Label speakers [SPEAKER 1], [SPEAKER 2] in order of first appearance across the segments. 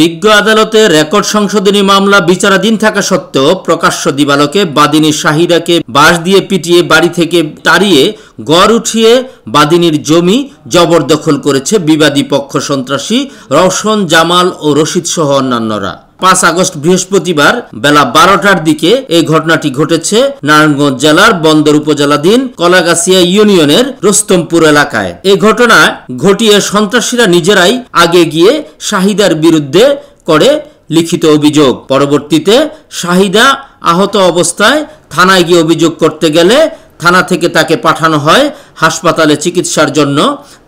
[SPEAKER 1] বিজ্ঞ আদালতে রেকর্ড সংশোধনী মামলা বিচারাধীন থাকা সত্ত্বেও প্রকাশ্য দিবালকে বাদিনী শাহিদাকে বাঁশ দিয়ে পিটিয়ে বাড়ি থেকে তাড়িয়ে গড় উঠিয়ে বাদিনীর জমি জবরদখল করেছে বিবাদী পক্ষ সন্ত্রাসী রওশন জামাল ও রশিদ সহ অন্যান্যরা পাঁচ আগস্ট বৃহস্পতিবার বেলা বারোটার দিকে এই ঘটনাটি ঘটেছে নারায়ণগঞ্জ জেলার বন্দর উপজেলাধীন কলাগাছিয়া ইউনিয়নের রস্তমপুর এলাকায় এই ঘটনা ঘটিয়ে সন্ত্রাসীরা নিজেরাই আগে গিয়ে শাহিদার বিরুদ্ধে করে লিখিত অভিযোগ পরবর্তীতে শাহিদা আহত অবস্থায় থানায় গিয়ে অভিযোগ করতে গেলে থানা থেকে তাকে পাঠানো হয় হাসপাতালে চিকিৎসার জন্য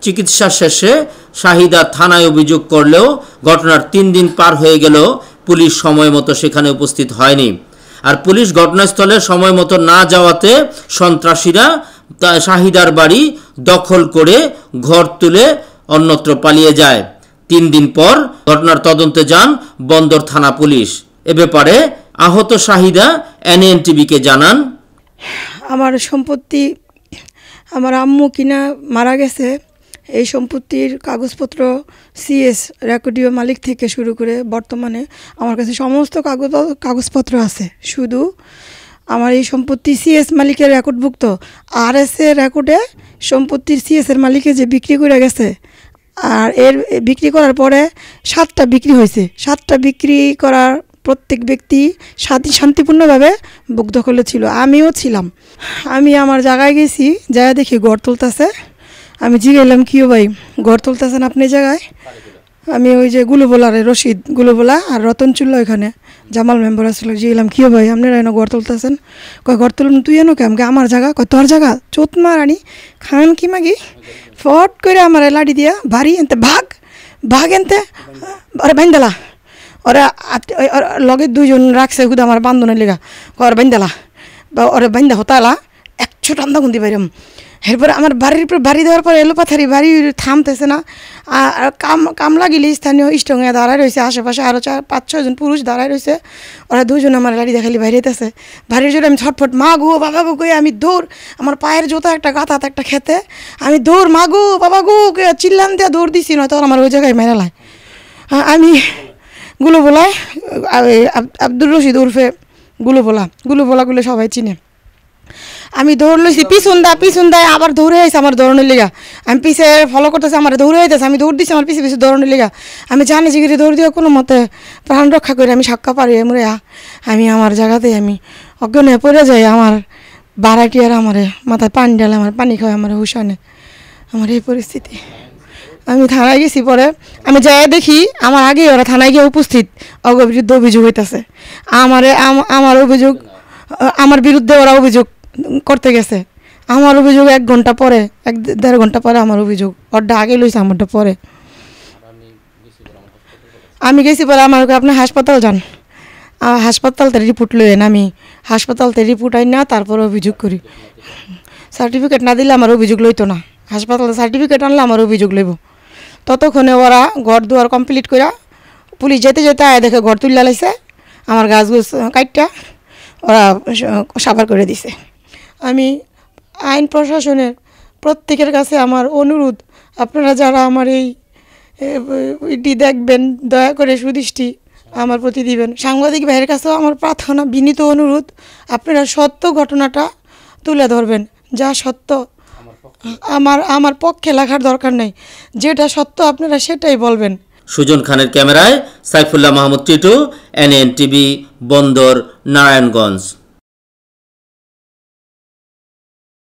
[SPEAKER 1] চিকিৎসা শেষে শাহিদা থানায় অভিযোগ করলেও ঘটনার তিন দিন পার হয়ে গেলেও পুলিশ সময় মতো সেখানে উপস্থিত হয়নি আর পুলিশ ঘটনাস্থলে সময় মতো না যাওয়াতে সন্ত্রাসীরা শাহিদার বাড়ি দখল করে ঘর তুলে অন্যত্র পালিয়ে যায় তিন দিন পর ঘটনার তদন্তে যান বন্দর থানা পুলিশ এ ব্যাপারে আহত শাহিদা এনএনটিভিকে জানান
[SPEAKER 2] আমার সম্পত্তি আমার আম্মু কিনা মারা গেছে এই সম্পত্তির কাগজপত্র সিএস রেকর্ডীয় মালিক থেকে শুরু করে বর্তমানে আমার কাছে সমস্ত কাগজ কাগজপত্র আছে শুধু আমার এই সম্পত্তি সিএস মালিকের রেকর্ডভুক্ত আর এস এর রেকর্ডে সম্পত্তির সিএসের মালিকে যে বিক্রি করে গেছে আর এর বিক্রি করার পরে সাতটা বিক্রি হয়েছে সাতটা বিক্রি করার প্রত্যেক ব্যক্তি শান্তি শান্তিপূর্ণভাবে বুক দখলে ছিল আমিও ছিলাম আমি আমার জায়গায় গেছি যা দেখি গড় তুলতেছে আমি জিগাইলাম কিও ভাই ঘর তুলতেছেন আপনি জায়গায় আমি ওই যে গুলুবোলারে রশিদ গুলুবোলা আর রতন চুল্লো ওইখানে জামাল মেম্বার আসলে জিগাইলাম কিও ভাই আপনি এনে ঘর তুলতেছেন কয় ঘর তুলুন তুই এনো কে আমাকে আমার জায়গা কয় তোর জায়গা চোত মারানি খান কি মাগি ফট করে আমার লাড়ি দিয়া ভারী এনতে ভাগ ভাগ এনতে আরে বাইন্দালা ওরে লগে দুইজন রাখছে শুধু আমার বান্ধনের লেগা আর বাইন্দালা বা ওরে বাইন্দা হতালা একশো টান্দা খুন্দি বাইরাম এরপর আমার বাড়ির উপর বাড়ি দেওয়ার পর এলোপাথারি বাড়ি থামতেছে না আর কাম কাম গেলে স্থানীয় ইষ্টঙ্গে দাঁড়ায় রয়েছে আশেপাশে আরও চার পাঁচ ছজন পুরুষ দাঁড়ায় রয়েছে ওরা দুজন আমার গাড়ি দেখালি বাইরেতেছে বাড়ির জন্য আমি ছটফট মা বাবা গু কয়ে আমি দৌড় আমার পায়ের জোতা একটা গাতাতে একটা খেতে আমি দৌড় মা বাবা গো কয়ে চিল্লান দিয়ে দৌড় দিছি তখন আমার ওই জায়গায় লাই আমি গুলো বলায় আব্দুর রশিদ উরফে গুলো বলা গুলো বলাগুলো সবাই চিনে আমি দৌড় লইছি আচ্ছা। পিছন দা পিছন দা আবার দৌড়ে আইছে আমার দৌড়নের লিগা আমি পিছে ফলো করতেছে আমার দৌড়ে আইতেছে আমি দৌড় দিছি আমার পিছে পিছে দৌড়নের লিগা আমি জানি জিগিরি দৌড় দিয়ে কোনো মতে প্রাণ রক্ষা করে আমি সাক্ষা পারি এমরে আমি আমার জায়গাতে আমি অজ্ঞানে পড়ে যাই আমার বারাটি আর আমার মাথায় পানি ডালে আমার পানি খাওয়া আমার হুসানে আমার এই পরিস্থিতি আমি থানায় গেছি পরে আমি যাই দেখি আমার আগে ওরা থানায় গিয়ে উপস্থিত অগ বিরুদ্ধে অভিযোগ হইতেছে আমারে আমার অভিযোগ আমার বিরুদ্ধে ওরা অভিযোগ করতে গেছে আমার অভিযোগ এক ঘন্টা পরে এক দেড় ঘন্টা পরে আমার অভিযোগ অর্ডা আগে লইছে আমারটা পরে আমি গেছি পরে আমার আপনি হাসপাতাল যান হাসপাতালতে রিপোর্ট লইয়েন আমি হাসপাতালতে রিপোর্ট আই না তারপর অভিযোগ করি সার্টিফিকেট না দিলে আমার অভিযোগ লইতো না হাসপাতালে সার্টিফিকেট আনলে আমার অভিযোগ লইব ততক্ষণে ওরা ঘর দুয়ার কমপ্লিট করা পুলিশ যেতে যেতে আয় দেখে ঘর তুললা লাইছে আমার গাছগুলো কাইটটা ওরা সাবার করে দিছে আমি আইন প্রশাসনের প্রত্যেকের কাছে আমার অনুরোধ আপনারা যারা আমার এই এটি দেখবেন দয়া করে সুদৃষ্টি আমার প্রতি দিবেন সাংবাদিক ভাইয়ের কাছেও আমার প্রার্থনা বিনীত অনুরোধ আপনারা সত্য ঘটনাটা তুলে ধরবেন যা সত্য আমার আমার পক্ষে লেখার দরকার নেই যেটা সত্য আপনারা সেটাই বলবেন
[SPEAKER 1] সুজন খানের ক্যামেরায়
[SPEAKER 2] সাইফুল্লাহ মাহমুদ টিটু এনএন টিভি বন্দর নারায়ণগঞ্জ